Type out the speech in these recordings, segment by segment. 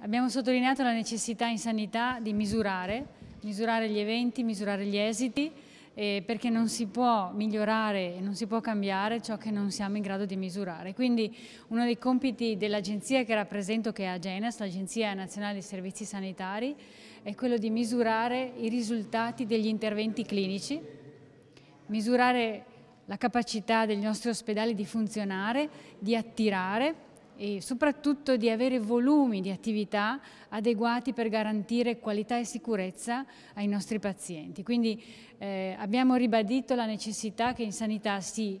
Abbiamo sottolineato la necessità in sanità di misurare, misurare gli eventi, misurare gli esiti, eh, perché non si può migliorare e non si può cambiare ciò che non siamo in grado di misurare. Quindi uno dei compiti dell'agenzia che rappresento, che è Agenas, l'Agenzia Nazionale dei Servizi Sanitari, è quello di misurare i risultati degli interventi clinici, misurare la capacità degli nostri ospedali di funzionare, di attirare e soprattutto di avere volumi di attività adeguati per garantire qualità e sicurezza ai nostri pazienti. Quindi eh, abbiamo ribadito la necessità che in sanità si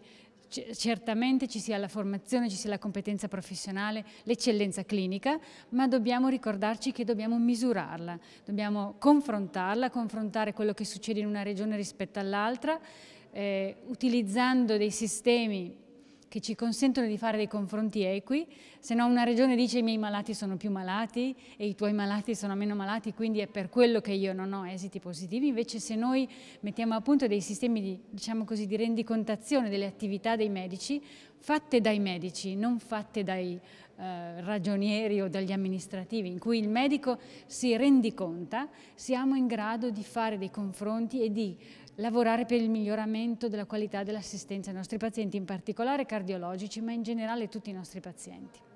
certamente ci sia la formazione, ci sia la competenza professionale, l'eccellenza clinica, ma dobbiamo ricordarci che dobbiamo misurarla, dobbiamo confrontarla, confrontare quello che succede in una regione rispetto all'altra, eh, utilizzando dei sistemi che ci consentono di fare dei confronti equi, se no una regione dice i miei malati sono più malati e i tuoi malati sono meno malati, quindi è per quello che io non ho esiti positivi, invece se noi mettiamo a punto dei sistemi di, diciamo così, di rendicontazione delle attività dei medici, fatte dai medici, non fatte dai eh, ragionieri o dagli amministrativi, in cui il medico si rendiconta, siamo in grado di fare dei confronti e di lavorare per il miglioramento della qualità dell'assistenza ai nostri pazienti, in particolare cardiologici, ma in generale tutti i nostri pazienti.